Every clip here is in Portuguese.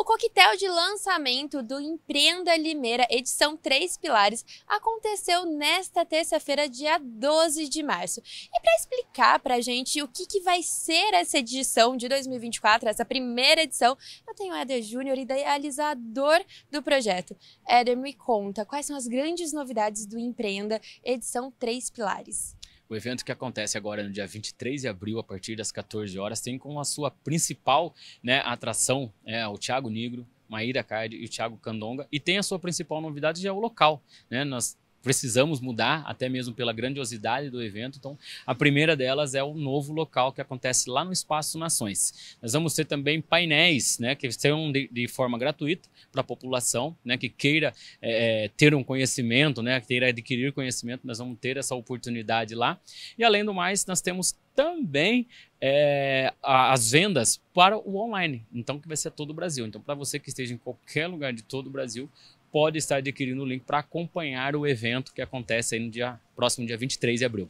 O coquetel de lançamento do Empreenda Limeira, edição Três Pilares, aconteceu nesta terça-feira, dia 12 de março. E para explicar para a gente o que, que, vai ser essa edição de 2024, essa primeira edição, eu tenho o Éder Júnior, idealizador do projeto. Éder, me conta, quais são as grandes novidades do Empreenda, edição Três Pilares? O evento que acontece agora no dia 23 de abril, a partir das 14 horas, tem como a sua principal né, atração é, o Thiago Negro, Maíra Card e o Thiago Candonga. E tem a sua principal novidade, já é o local. Né? Nós precisamos mudar, até mesmo pela grandiosidade do evento. Então, a primeira delas é o novo local que acontece lá no Espaço Nações. Nós vamos ter também painéis, né, que serão de, de forma gratuita para a população, né, que queira é, é ter um conhecimento, né, queira adquirir conhecimento, nós vamos ter essa oportunidade lá. E além do mais, nós temos também é, as vendas para o online, então que vai ser todo o Brasil. Então, para você que esteja em qualquer lugar de todo o Brasil, pode estar adquirindo o link para acompanhar o evento que acontece aí no dia, próximo dia 23 de abril.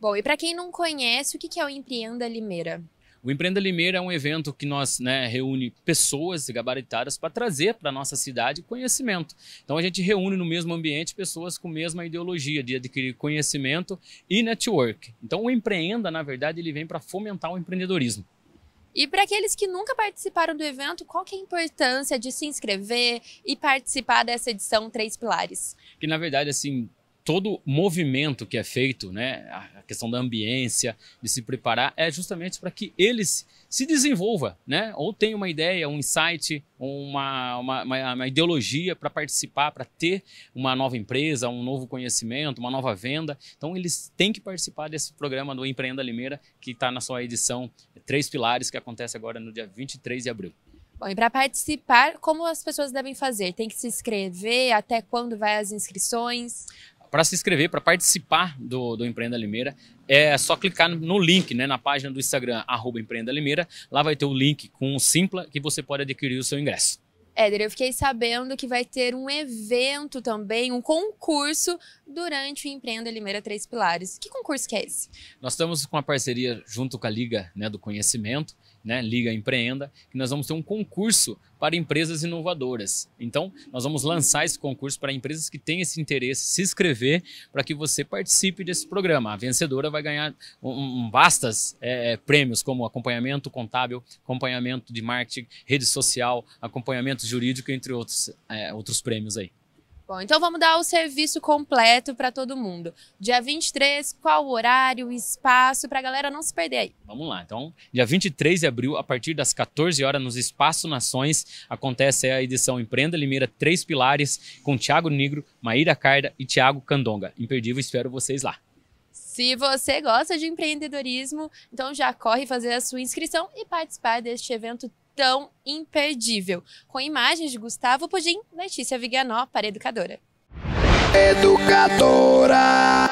Bom, e para quem não conhece, o que é o Empreenda Limeira? O Empreenda Limeira é um evento que nós né, reúne pessoas gabaritadas para trazer para a nossa cidade conhecimento. Então a gente reúne no mesmo ambiente pessoas com a mesma ideologia de adquirir conhecimento e network. Então o Empreenda, na verdade, ele vem para fomentar o empreendedorismo. E para aqueles que nunca participaram do evento, qual que é a importância de se inscrever e participar dessa edição Três Pilares? Que na verdade, assim, todo movimento que é feito, né, a questão da ambiência, de se preparar, é justamente para que eles se desenvolva, né, ou tenha uma ideia, um insight, uma, uma, uma ideologia para participar, para ter uma nova empresa, um novo conhecimento, uma nova venda. Então, eles têm que participar desse programa do Empreenda Limeira, que está na sua edição é Três Pilares, que acontece agora no dia 23 de abril. Bom, e para participar, como as pessoas devem fazer? Tem que se inscrever? Até quando vai as inscrições? Para se inscrever, para participar do, do Empreenda Limeira, é só clicar no link, né, na página do Instagram, arroba Empreenda Limeira. Lá vai ter o link com o Simpla que você pode adquirir o seu ingresso. Éder, eu fiquei sabendo que vai ter um evento também, um concurso durante o Empreenda Limeira Três Pilares. Que concurso que é esse? Nós estamos com a parceria junto com a Liga né, do Conhecimento, né, Liga Empreenda, que nós vamos ter um concurso para empresas inovadoras. Então, nós vamos lançar esse concurso para empresas que têm esse interesse, se inscrever para que você participe desse programa. A vencedora vai ganhar um, um vastas é, é, prêmios, como acompanhamento contábil, acompanhamento de marketing, rede social, acompanhamento jurídico, entre outros, é, outros prêmios aí. Bom, então vamos dar o serviço completo para todo mundo. Dia 23, qual o horário, o espaço, para a galera não se perder aí. Vamos lá, então, dia 23 de abril, a partir das 14 horas, nos Espaço Nações, acontece a edição Empreenda Limeira Três Pilares, com Tiago Negro, Maíra Carda e Tiago Candonga. Imperdível, espero vocês lá. Se você gosta de empreendedorismo, então já corre fazer a sua inscrição e participar deste evento tão imperdível. Com imagens de Gustavo Pudim, Letícia Viganó para Educadora. Educadora!